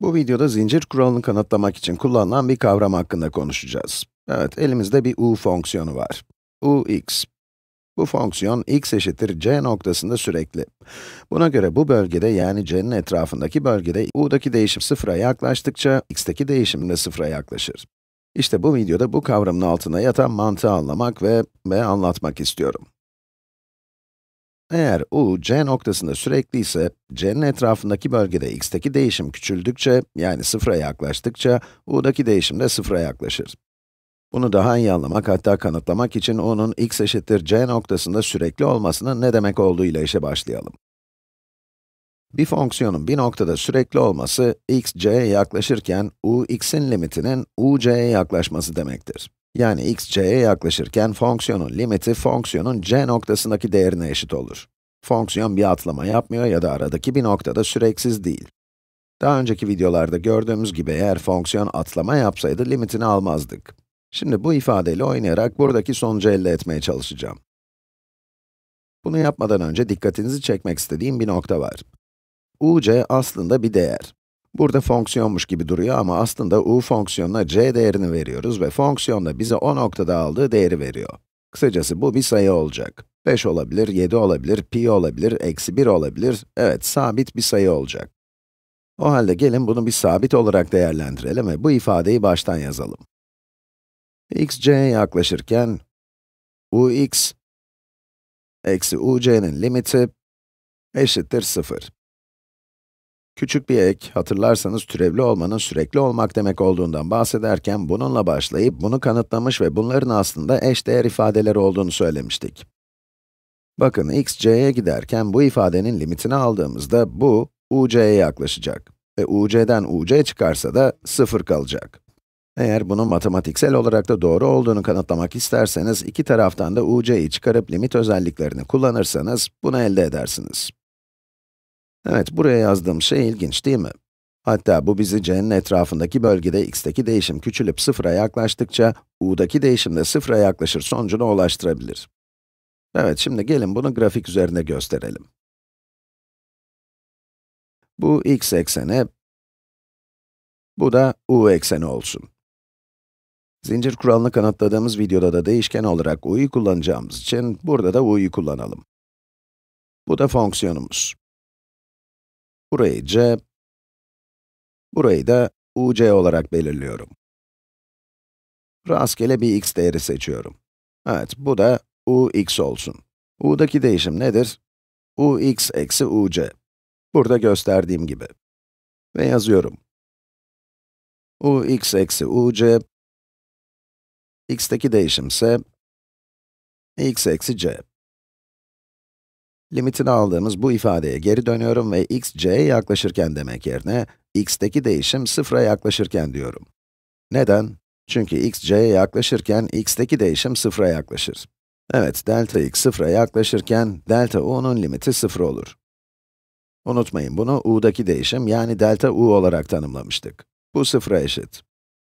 Bu videoda zincir kuralını kanıtlamak için kullanılan bir kavram hakkında konuşacağız. Evet, elimizde bir u fonksiyonu var. u x. Bu fonksiyon x eşittir c noktasında sürekli. Buna göre bu bölgede yani c'nin etrafındaki bölgede u'daki değişim sıfıra yaklaştıkça x'teki değişim de sıfıra yaklaşır. İşte bu videoda bu kavramın altına yatan mantığı anlamak ve, ve anlatmak istiyorum. Eğer u, c noktasında sürekli ise, c'nin etrafındaki bölgede x'teki değişim küçüldükçe, yani sıfıra yaklaştıkça, u'daki değişim de sıfıra yaklaşır. Bunu daha iyi anlamak, hatta kanıtlamak için u'nun x eşittir c noktasında sürekli olmasının ne demek olduğu ile işe başlayalım. Bir fonksiyonun bir noktada sürekli olması, x c'ye yaklaşırken, u x'in limitinin u c'ye yaklaşması demektir. Yani x c'ye yaklaşırken fonksiyonun limiti fonksiyonun c noktasındaki değerine eşit olur. Fonksiyon bir atlama yapmıyor ya da aradaki bir noktada süreksiz değil. Daha önceki videolarda gördüğümüz gibi eğer fonksiyon atlama yapsaydı limitini almazdık. Şimdi bu ifadeyle oynayarak buradaki sonucu elde etmeye çalışacağım. Bunu yapmadan önce dikkatinizi çekmek istediğim bir nokta var. uc aslında bir değer. Burada fonksiyonmuş gibi duruyor ama aslında u fonksiyonuna c değerini veriyoruz ve fonksiyon da bize o noktada aldığı değeri veriyor. Kısacası bu bir sayı olacak. 5 olabilir, 7 olabilir, pi olabilir, eksi 1 olabilir, evet sabit bir sayı olacak. O halde gelin bunu bir sabit olarak değerlendirelim ve bu ifadeyi baştan yazalım. x c'ye yaklaşırken, u x eksi u c'nin limiti eşittir 0. Küçük bir ek, hatırlarsanız türevli olmanın sürekli olmak demek olduğundan bahsederken bununla başlayıp bunu kanıtlamış ve bunların aslında eşdeğer ifadeleri olduğunu söylemiştik. Bakın x, c'ye giderken bu ifadenin limitini aldığımızda bu, u, c'ye yaklaşacak. Ve u, c'den u, c çıkarsa da 0 kalacak. Eğer bunun matematiksel olarak da doğru olduğunu kanıtlamak isterseniz, iki taraftan da u, c'yi çıkarıp limit özelliklerini kullanırsanız bunu elde edersiniz. Evet, buraya yazdığım şey ilginç değil mi? Hatta bu bizi c'nin etrafındaki bölgede x'teki değişim küçülüp sıfıra yaklaştıkça, u'daki değişim de sıfıra yaklaşır sonucuna ulaştırabilir. Evet, şimdi gelin bunu grafik üzerine gösterelim. Bu x ekseni, bu da u ekseni olsun. Zincir kuralını kanıtladığımız videoda da değişken olarak u'yu kullanacağımız için burada da u'yu kullanalım. Bu da fonksiyonumuz. Burayı C, burayı da UC olarak belirliyorum. Rastgele bir x değeri seçiyorum. Evet, bu da UX olsun. U'daki değişim nedir? UX eksi UC. Burada gösterdiğim gibi. Ve yazıyorum. UX eksi UC, x'teki değişim ise x eksi c. Limitini aldığımız bu ifadeye geri dönüyorum ve x, c'ye yaklaşırken demek yerine, x'teki değişim sıfıra yaklaşırken diyorum. Neden? Çünkü x, c'ye yaklaşırken, x'teki değişim sıfıra yaklaşır. Evet, delta x sıfıra yaklaşırken, delta u'nun limiti sıfır olur. Unutmayın bunu, u'daki değişim yani delta u olarak tanımlamıştık. Bu sıfıra eşit.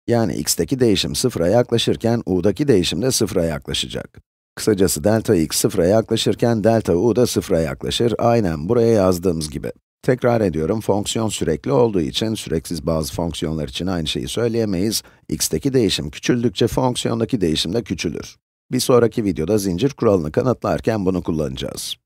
Yani x'teki değişim sıfıra yaklaşırken, u'daki değişim de sıfıra yaklaşacak. Kısacası delta x sıfıra yaklaşırken delta u da sıfıra yaklaşır, aynen buraya yazdığımız gibi. Tekrar ediyorum, fonksiyon sürekli olduğu için süreksiz bazı fonksiyonlar için aynı şeyi söyleyemeyiz. x'teki değişim küçüldükçe fonksiyondaki değişim de küçülür. Bir sonraki videoda zincir kuralını kanıtlarken bunu kullanacağız.